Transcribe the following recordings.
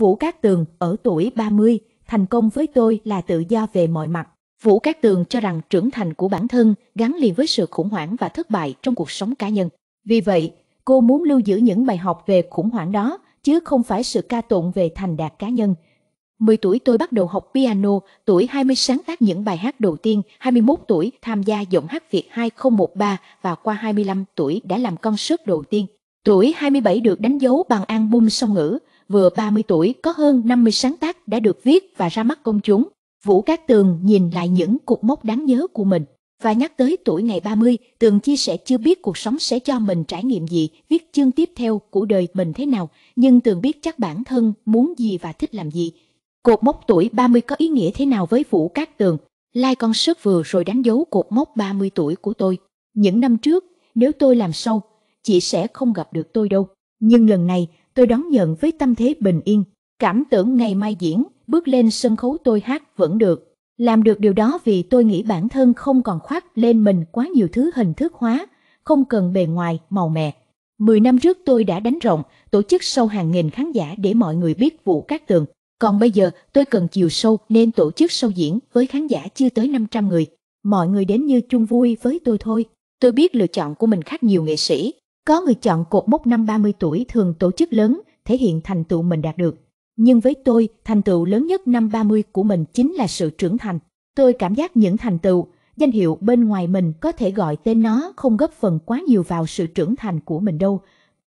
Vũ Cát Tường ở tuổi 30, thành công với tôi là tự do về mọi mặt. Vũ Cát Tường cho rằng trưởng thành của bản thân gắn liền với sự khủng hoảng và thất bại trong cuộc sống cá nhân. Vì vậy, cô muốn lưu giữ những bài học về khủng hoảng đó, chứ không phải sự ca tụng về thành đạt cá nhân. 10 tuổi tôi bắt đầu học piano, tuổi 20 sáng tác những bài hát đầu tiên, 21 tuổi tham gia giọng hát Việt 2013 và qua 25 tuổi đã làm con concert đầu tiên. Tuổi 27 được đánh dấu bằng album song ngữ, vừa 30 tuổi có hơn 50 sáng tác đã được viết và ra mắt công chúng. Vũ Cát Tường nhìn lại những cột mốc đáng nhớ của mình và nhắc tới tuổi ngày 30, Tường chia sẻ chưa biết cuộc sống sẽ cho mình trải nghiệm gì, viết chương tiếp theo của đời mình thế nào, nhưng Tường biết chắc bản thân muốn gì và thích làm gì. Cột mốc tuổi 30 có ý nghĩa thế nào với Vũ Cát Tường? Lai con sức vừa rồi đánh dấu cột mốc 30 tuổi của tôi. Những năm trước, nếu tôi làm sâu, chị sẽ không gặp được tôi đâu. Nhưng lần này, tôi đón nhận với tâm thế bình yên. Cảm tưởng ngày mai diễn, bước lên sân khấu tôi hát vẫn được. Làm được điều đó vì tôi nghĩ bản thân không còn khoác lên mình quá nhiều thứ hình thức hóa, không cần bề ngoài, màu mè. Mười năm trước tôi đã đánh rộng, tổ chức sâu hàng nghìn khán giả để mọi người biết vụ các tường. Còn bây giờ tôi cần chiều sâu nên tổ chức sâu diễn với khán giả chưa tới 500 người. Mọi người đến như chung vui với tôi thôi. Tôi biết lựa chọn của mình khác nhiều nghệ sĩ, có người chọn cột mốc năm 30 tuổi thường tổ chức lớn, thể hiện thành tựu mình đạt được. Nhưng với tôi, thành tựu lớn nhất năm 30 của mình chính là sự trưởng thành. Tôi cảm giác những thành tựu, danh hiệu bên ngoài mình có thể gọi tên nó không góp phần quá nhiều vào sự trưởng thành của mình đâu.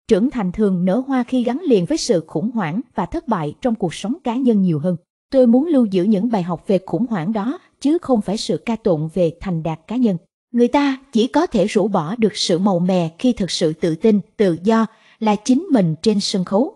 Trưởng thành thường nở hoa khi gắn liền với sự khủng hoảng và thất bại trong cuộc sống cá nhân nhiều hơn. Tôi muốn lưu giữ những bài học về khủng hoảng đó chứ không phải sự ca tụng về thành đạt cá nhân. Người ta chỉ có thể rũ bỏ được sự màu mè khi thực sự tự tin, tự do là chính mình trên sân khấu.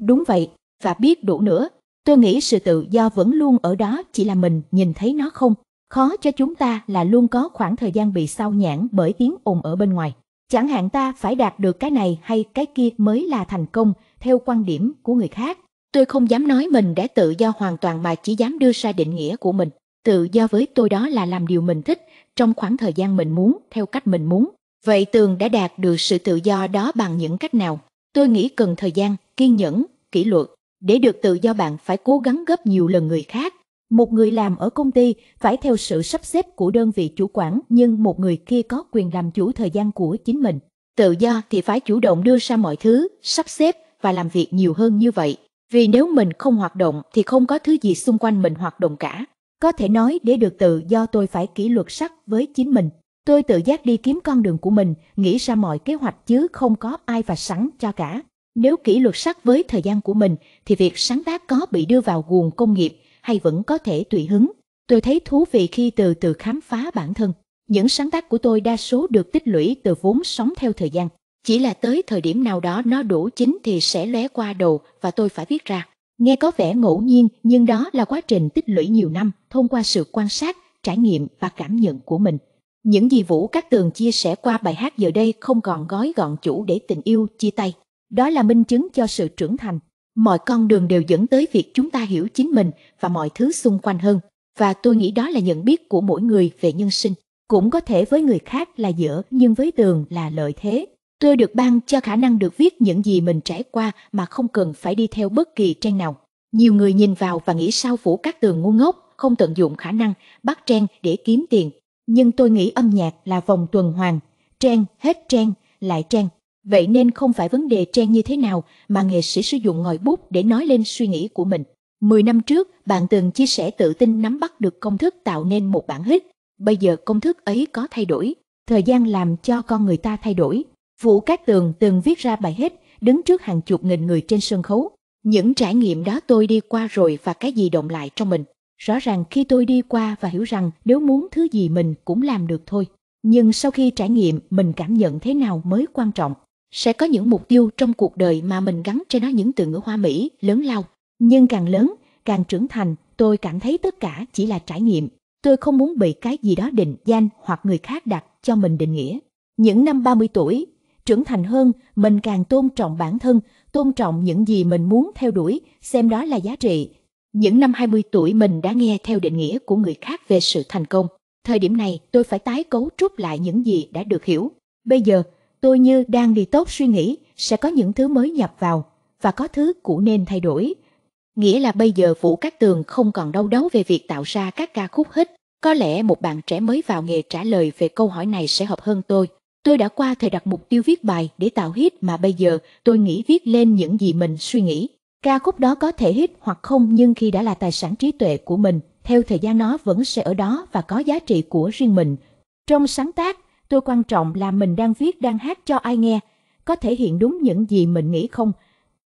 Đúng vậy, và biết đủ nữa. Tôi nghĩ sự tự do vẫn luôn ở đó chỉ là mình nhìn thấy nó không. Khó cho chúng ta là luôn có khoảng thời gian bị sao nhãn bởi tiếng ồn ở bên ngoài. Chẳng hạn ta phải đạt được cái này hay cái kia mới là thành công theo quan điểm của người khác. Tôi không dám nói mình đã tự do hoàn toàn mà chỉ dám đưa ra định nghĩa của mình. Tự do với tôi đó là làm điều mình thích, trong khoảng thời gian mình muốn, theo cách mình muốn. Vậy Tường đã đạt được sự tự do đó bằng những cách nào? Tôi nghĩ cần thời gian, kiên nhẫn, kỷ luật. Để được tự do bạn phải cố gắng gấp nhiều lần người khác. Một người làm ở công ty phải theo sự sắp xếp của đơn vị chủ quản nhưng một người kia có quyền làm chủ thời gian của chính mình. Tự do thì phải chủ động đưa ra mọi thứ, sắp xếp và làm việc nhiều hơn như vậy. Vì nếu mình không hoạt động thì không có thứ gì xung quanh mình hoạt động cả. Có thể nói để được tự do tôi phải kỷ luật sắt với chính mình. Tôi tự giác đi kiếm con đường của mình, nghĩ ra mọi kế hoạch chứ không có ai và sẵn cho cả. Nếu kỷ luật sắt với thời gian của mình thì việc sáng tác có bị đưa vào guồng công nghiệp hay vẫn có thể tùy hứng. Tôi thấy thú vị khi từ từ khám phá bản thân. Những sáng tác của tôi đa số được tích lũy từ vốn sống theo thời gian. Chỉ là tới thời điểm nào đó nó đủ chính thì sẽ lóe qua đầu và tôi phải viết ra. Nghe có vẻ ngẫu nhiên nhưng đó là quá trình tích lũy nhiều năm thông qua sự quan sát, trải nghiệm và cảm nhận của mình. Những gì Vũ Cát Tường chia sẻ qua bài hát giờ đây không còn gói gọn chủ để tình yêu chia tay. Đó là minh chứng cho sự trưởng thành. Mọi con đường đều dẫn tới việc chúng ta hiểu chính mình và mọi thứ xung quanh hơn. Và tôi nghĩ đó là nhận biết của mỗi người về nhân sinh. Cũng có thể với người khác là dở nhưng với tường là lợi thế. Tôi được ban cho khả năng được viết những gì mình trải qua mà không cần phải đi theo bất kỳ trang nào. Nhiều người nhìn vào và nghĩ sao phủ các tường ngu ngốc, không tận dụng khả năng, bắt trang để kiếm tiền. Nhưng tôi nghĩ âm nhạc là vòng tuần hoàn, trang, hết trang, lại trang. Vậy nên không phải vấn đề trang như thế nào mà nghệ sĩ sử dụng ngòi bút để nói lên suy nghĩ của mình. Mười năm trước, bạn từng chia sẻ tự tin nắm bắt được công thức tạo nên một bản hit. Bây giờ công thức ấy có thay đổi, thời gian làm cho con người ta thay đổi, Vũ Cát Tường từng viết ra bài hết, đứng trước hàng chục nghìn người trên sân khấu. Những trải nghiệm đó tôi đi qua rồi và cái gì động lại trong mình. Rõ ràng khi tôi đi qua và hiểu rằng nếu muốn thứ gì mình cũng làm được thôi. Nhưng sau khi trải nghiệm mình cảm nhận thế nào mới quan trọng. Sẽ có những mục tiêu trong cuộc đời mà mình gắn trên nó những từ ngữ hoa mỹ, lớn lao. Nhưng càng lớn, càng trưởng thành, tôi cảm thấy tất cả chỉ là trải nghiệm. Tôi không muốn bị cái gì đó định danh hoặc người khác đặt cho mình định nghĩa. Những năm 30 tuổi, trưởng thành hơn, mình càng tôn trọng bản thân, tôn trọng những gì mình muốn theo đuổi, xem đó là giá trị. Những năm 20 tuổi mình đã nghe theo định nghĩa của người khác về sự thành công. Thời điểm này tôi phải tái cấu trúc lại những gì đã được hiểu. Bây giờ, tôi như đang đi tốt suy nghĩ, sẽ có những thứ mới nhập vào, và có thứ cũ nên thay đổi. Nghĩa là bây giờ Vũ Cát Tường không còn đau đấu về việc tạo ra các ca khúc hit. Có lẽ một bạn trẻ mới vào nghề trả lời về câu hỏi này sẽ hợp hơn tôi. Tôi đã qua thời đặt mục tiêu viết bài để tạo hit mà bây giờ tôi nghĩ viết lên những gì mình suy nghĩ. Ca khúc đó có thể hit hoặc không nhưng khi đã là tài sản trí tuệ của mình, theo thời gian nó vẫn sẽ ở đó và có giá trị của riêng mình. Trong sáng tác, tôi quan trọng là mình đang viết đang hát cho ai nghe, có thể hiện đúng những gì mình nghĩ không.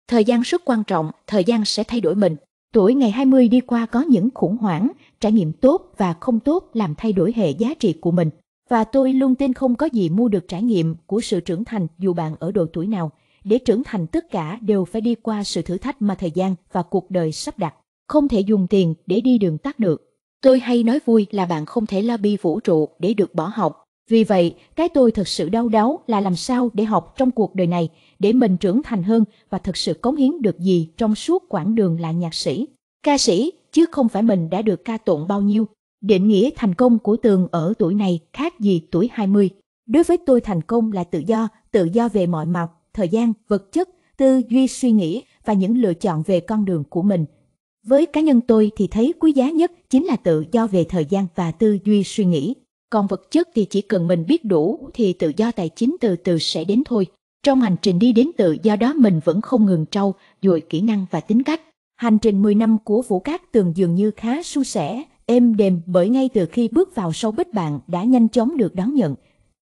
Thời gian rất quan trọng, thời gian sẽ thay đổi mình. Tuổi ngày 20 đi qua có những khủng hoảng, trải nghiệm tốt và không tốt làm thay đổi hệ giá trị của mình. Và tôi luôn tin không có gì mua được trải nghiệm của sự trưởng thành dù bạn ở độ tuổi nào. Để trưởng thành tất cả đều phải đi qua sự thử thách mà thời gian và cuộc đời sắp đặt. Không thể dùng tiền để đi đường tắt được. Tôi hay nói vui là bạn không thể la bi vũ trụ để được bỏ học. Vì vậy, cái tôi thật sự đau đáu là làm sao để học trong cuộc đời này, để mình trưởng thành hơn và thật sự cống hiến được gì trong suốt quãng đường là nhạc sĩ, ca sĩ, chứ không phải mình đã được ca tụng bao nhiêu. Định nghĩa thành công của Tường ở tuổi này khác gì tuổi 20. Đối với tôi thành công là tự do, tự do về mọi mặt, thời gian, vật chất, tư duy suy nghĩ và những lựa chọn về con đường của mình. Với cá nhân tôi thì thấy quý giá nhất chính là tự do về thời gian và tư duy suy nghĩ. Còn vật chất thì chỉ cần mình biết đủ thì tự do tài chính từ từ sẽ đến thôi. Trong hành trình đi đến tự do đó mình vẫn không ngừng trau, dồi kỹ năng và tính cách. Hành trình 10 năm của Vũ Cát Tường dường như khá suôn sẻ, êm đềm bởi ngay từ khi bước vào sâu bích bạn đã nhanh chóng được đón nhận.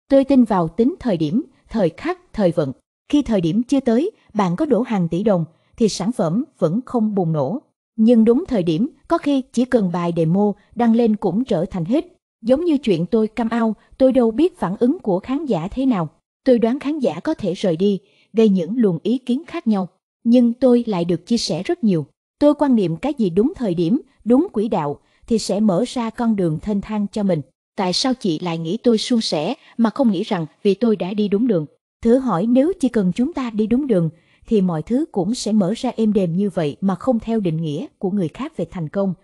Tôi tin vào tính thời điểm, thời khắc, thời vận. Khi thời điểm chưa tới, bạn có đổ hàng tỷ đồng, thì sản phẩm vẫn không bùng nổ. Nhưng đúng thời điểm, có khi chỉ cần bài demo đăng lên cũng trở thành hit. Giống như chuyện tôi cam ao, tôi đâu biết phản ứng của khán giả thế nào. Tôi đoán khán giả có thể rời đi, gây những luồng ý kiến khác nhau. Nhưng tôi lại được chia sẻ rất nhiều. Tôi quan niệm cái gì đúng thời điểm, đúng quỹ đạo, thì sẽ mở ra con đường thênh thang cho mình. Tại sao chị lại nghĩ tôi suôn sẻ mà không nghĩ rằng vì tôi đã đi đúng đường? Thử hỏi nếu chỉ cần chúng ta đi đúng đường thì mọi thứ cũng sẽ mở ra êm đềm như vậy mà không theo định nghĩa của người khác về thành công.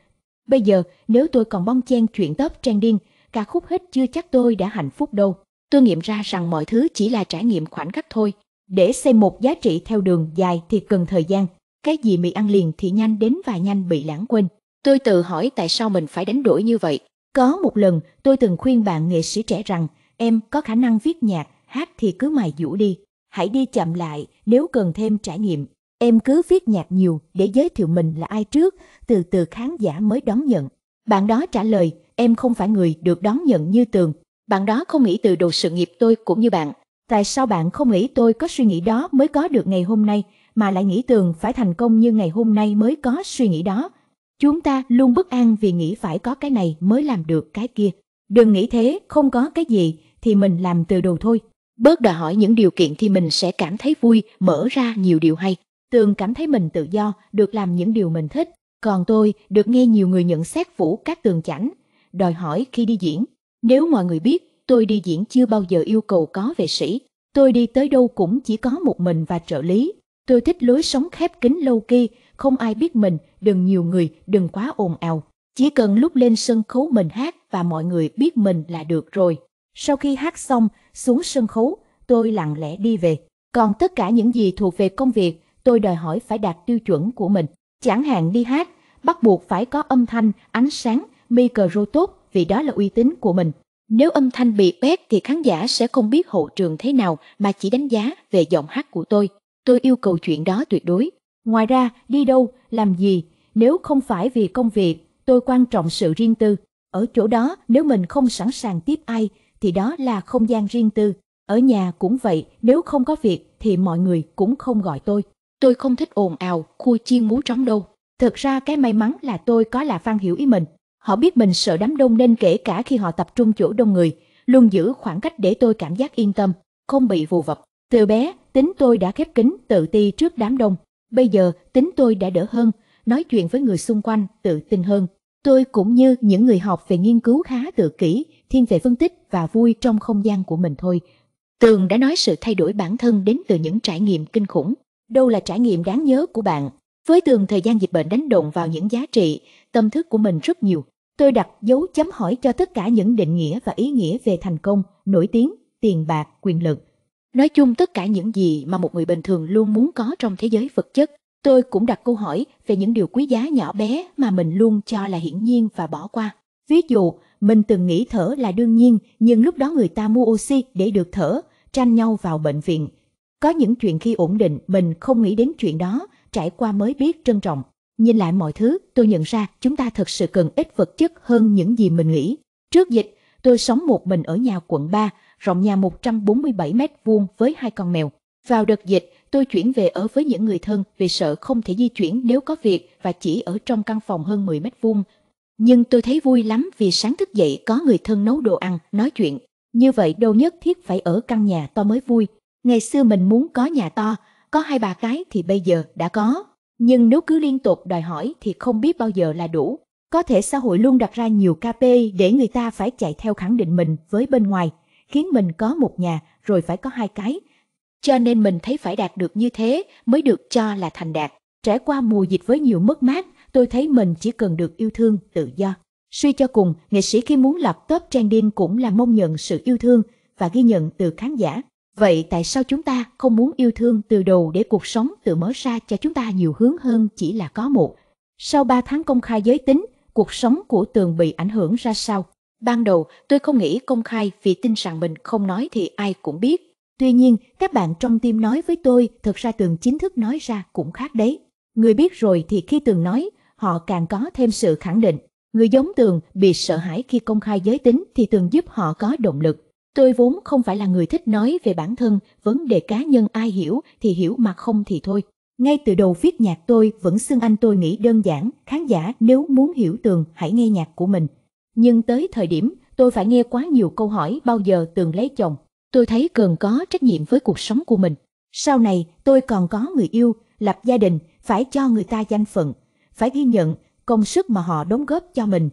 Bây giờ nếu tôi còn bong chen chuyện tớp trang điên, cả khúc hết chưa chắc tôi đã hạnh phúc đâu. Tôi nghiệm ra rằng mọi thứ chỉ là trải nghiệm khoảnh khắc thôi. Để xây một giá trị theo đường dài thì cần thời gian. Cái gì bị ăn liền thì nhanh đến và nhanh bị lãng quên. Tôi tự hỏi tại sao mình phải đánh đổi như vậy. Có một lần tôi từng khuyên bạn nghệ sĩ trẻ rằng em có khả năng viết nhạc, hát thì cứ mài dũ đi. Hãy đi chậm lại nếu cần thêm trải nghiệm. Em cứ viết nhạc nhiều để giới thiệu mình là ai trước, từ từ khán giả mới đón nhận. Bạn đó trả lời, em không phải người được đón nhận như tường. Bạn đó không nghĩ từ đầu sự nghiệp tôi cũng như bạn. Tại sao bạn không nghĩ tôi có suy nghĩ đó mới có được ngày hôm nay, mà lại nghĩ tường phải thành công như ngày hôm nay mới có suy nghĩ đó? Chúng ta luôn bất an vì nghĩ phải có cái này mới làm được cái kia. Đừng nghĩ thế, không có cái gì thì mình làm từ đầu thôi. Bớt đòi hỏi những điều kiện thì mình sẽ cảm thấy vui, mở ra nhiều điều hay. Tường cảm thấy mình tự do, được làm những điều mình thích. Còn tôi được nghe nhiều người nhận xét phủ các Tường chảnh, đòi hỏi khi đi diễn. Nếu mọi người biết, tôi đi diễn chưa bao giờ yêu cầu có vệ sĩ. Tôi đi tới đâu cũng chỉ có một mình và trợ lý. Tôi thích lối sống khép kín lâu kia không ai biết mình, đừng nhiều người, đừng quá ồn ào. Chỉ cần lúc lên sân khấu mình hát và mọi người biết mình là được rồi. Sau khi hát xong, xuống sân khấu, tôi lặng lẽ đi về. Còn tất cả những gì thuộc về công việc, tôi đòi hỏi phải đạt tiêu chuẩn của mình. Chẳng hạn đi hát, bắt buộc phải có âm thanh, ánh sáng, micro tốt vì đó là uy tín của mình. Nếu âm thanh bị bét thì khán giả sẽ không biết hậu trường thế nào mà chỉ đánh giá về giọng hát của tôi. Tôi yêu cầu chuyện đó tuyệt đối. Ngoài ra, đi đâu, làm gì, nếu không phải vì công việc, tôi quan trọng sự riêng tư. Ở chỗ đó, nếu mình không sẵn sàng tiếp ai, thì đó là không gian riêng tư. Ở nhà cũng vậy, nếu không có việc thì mọi người cũng không gọi tôi. Tôi không thích ồn ào, khua chiên múa trống đâu. Thực ra cái may mắn là tôi có là Phan hiểu ý mình. Họ biết mình sợ đám đông nên kể cả khi họ tập trung chỗ đông người, luôn giữ khoảng cách để tôi cảm giác yên tâm, không bị vù vập. Từ bé, tính tôi đã khép kín tự ti trước đám đông. Bây giờ tính tôi đã đỡ hơn, nói chuyện với người xung quanh tự tin hơn. Tôi cũng như những người học về nghiên cứu khá tự kỷ, thiên về phân tích và vui trong không gian của mình thôi. Tường đã nói sự thay đổi bản thân đến từ những trải nghiệm kinh khủng. Đâu là trải nghiệm đáng nhớ của bạn? Với Tường thời gian dịch bệnh đánh động vào những giá trị, tâm thức của mình rất nhiều. Tôi đặt dấu chấm hỏi cho tất cả những định nghĩa và ý nghĩa về thành công, nổi tiếng, tiền bạc, quyền lực Nói chung tất cả những gì mà một người bình thường luôn muốn có trong thế giới vật chất, tôi cũng đặt câu hỏi về những điều quý giá nhỏ bé mà mình luôn cho là hiển nhiên và bỏ qua. Ví dụ, mình từng nghĩ thở là đương nhiên, nhưng lúc đó người ta mua oxy để được thở, tranh nhau vào bệnh viện. Có những chuyện khi ổn định mình không nghĩ đến chuyện đó, trải qua mới biết trân trọng. Nhìn lại mọi thứ, tôi nhận ra chúng ta thật sự cần ít vật chất hơn những gì mình nghĩ. Trước dịch, tôi sống một mình ở nhà quận 3, rộng nhà 147 mét vuông với hai con mèo. Vào đợt dịch, tôi chuyển về ở với những người thân vì sợ không thể di chuyển nếu có việc và chỉ ở trong căn phòng hơn 10 mét vuông. Nhưng tôi thấy vui lắm vì sáng thức dậy có người thân nấu đồ ăn, nói chuyện. Như vậy đâu nhất thiết phải ở căn nhà to mới vui. Ngày xưa mình muốn có nhà to, có hai bà cái thì bây giờ đã có. Nhưng nếu cứ liên tục đòi hỏi thì không biết bao giờ là đủ. Có thể xã hội luôn đặt ra nhiều KP để người ta phải chạy theo khẳng định mình với bên ngoài, khiến mình có một nhà rồi phải có hai cái. Cho nên mình thấy phải đạt được như thế mới được cho là thành đạt. Trải qua mùa dịch với nhiều mất mát, tôi thấy mình chỉ cần được yêu thương, tự do. Suy cho cùng, nghệ sĩ khi muốn lập top trending cũng là mong nhận sự yêu thương và ghi nhận từ khán giả. Vậy tại sao chúng ta không muốn yêu thương từ đầu để cuộc sống tự mở ra cho chúng ta nhiều hướng hơn chỉ là có một? Sau 3 tháng công khai giới tính, cuộc sống của Tường bị ảnh hưởng ra sao? Ban đầu tôi không nghĩ công khai vì tin rằng mình không nói thì ai cũng biết. Tuy nhiên, các bạn trong tim nói với tôi thật ra Tường chính thức nói ra cũng khác đấy. Người biết rồi thì khi Tường nói, họ càng có thêm sự khẳng định. Người giống Tường bị sợ hãi khi công khai giới tính thì Tường giúp họ có động lực. Tôi vốn không phải là người thích nói về bản thân, vấn đề cá nhân ai hiểu thì hiểu mà không thì thôi. Ngay từ đầu viết nhạc tôi vẫn xưng anh tôi nghĩ đơn giản, khán giả nếu muốn hiểu Tường hãy nghe nhạc của mình. Nhưng tới thời điểm, tôi phải nghe quá nhiều câu hỏi bao giờ tường lấy chồng. Tôi thấy cần có trách nhiệm với cuộc sống của mình. Sau này, tôi còn có người yêu, lập gia đình, phải cho người ta danh phận, phải ghi nhận công sức mà họ đóng góp cho mình.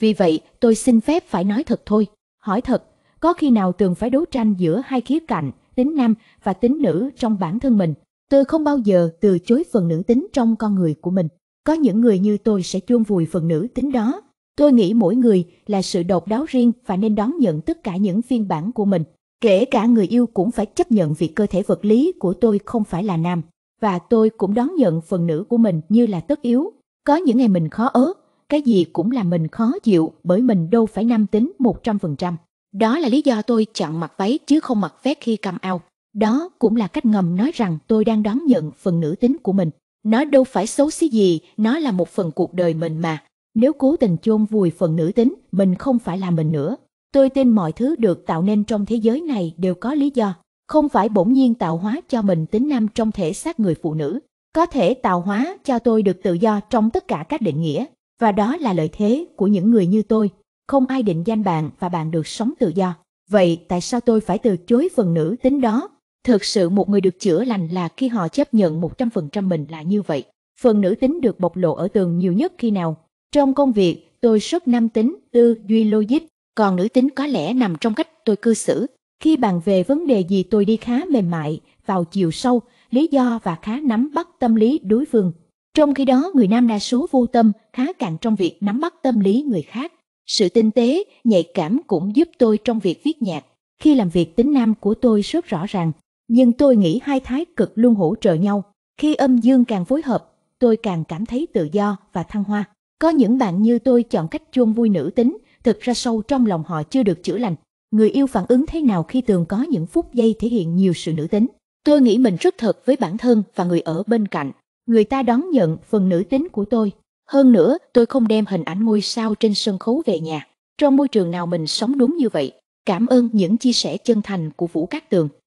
Vì vậy, tôi xin phép phải nói thật thôi. Hỏi thật, có khi nào Tường phải đấu tranh giữa hai khía cạnh, tính nam và tính nữ trong bản thân mình? Tôi không bao giờ từ chối phần nữ tính trong con người của mình. Có những người như tôi sẽ chuông vùi phần nữ tính đó, Tôi nghĩ mỗi người là sự độc đáo riêng và nên đón nhận tất cả những phiên bản của mình. Kể cả người yêu cũng phải chấp nhận việc cơ thể vật lý của tôi không phải là nam. Và tôi cũng đón nhận phần nữ của mình như là tất yếu. Có những ngày mình khó ớ, cái gì cũng làm mình khó chịu bởi mình đâu phải nam tính 100%. Đó là lý do tôi chọn mặc váy chứ không mặc vest khi cầm ao. Đó cũng là cách ngầm nói rằng tôi đang đón nhận phần nữ tính của mình. Nó đâu phải xấu xí gì, nó là một phần cuộc đời mình mà. Nếu cố tình chôn vùi phần nữ tính, mình không phải là mình nữa. Tôi tin mọi thứ được tạo nên trong thế giới này đều có lý do, không phải bỗng nhiên tạo hóa cho mình tính nam trong thể xác người phụ nữ. Có thể tạo hóa cho tôi được tự do trong tất cả các định nghĩa, và đó là lợi thế của những người như tôi. Không ai định danh bạn và bạn được sống tự do. Vậy tại sao tôi phải từ chối phần nữ tính đó? Thực sự một người được chữa lành là khi họ chấp nhận 100% mình là như vậy. Phần nữ tính được bộc lộ ở tường nhiều nhất khi nào? Trong công việc, tôi rất nam tính, tư duy logic, còn nữ tính có lẽ nằm trong cách tôi cư xử. Khi bàn về vấn đề gì tôi đi khá mềm mại, vào chiều sâu, lý do và khá nắm bắt tâm lý đối phương. Trong khi đó, người nam đa số vô tâm, khá cạn trong việc nắm bắt tâm lý người khác. Sự tinh tế, nhạy cảm cũng giúp tôi trong việc viết nhạc. Khi làm việc tính nam của tôi rất rõ ràng, nhưng tôi nghĩ hai thái cực luôn hỗ trợ nhau. Khi âm dương càng phối hợp, tôi càng cảm thấy tự do và thăng hoa. Có những bạn như tôi chọn cách chôn vui nữ tính, thực ra sâu trong lòng họ chưa được chữa lành. Người yêu phản ứng thế nào khi tường có những phút giây thể hiện nhiều sự nữ tính? Tôi nghĩ mình rất thật với bản thân và người ở bên cạnh. Người ta đón nhận phần nữ tính của tôi. Hơn nữa, tôi không đem hình ảnh ngôi sao trên sân khấu về nhà. Trong môi trường nào mình sống đúng như vậy. Cảm ơn những chia sẻ chân thành của Vũ Cát Tường.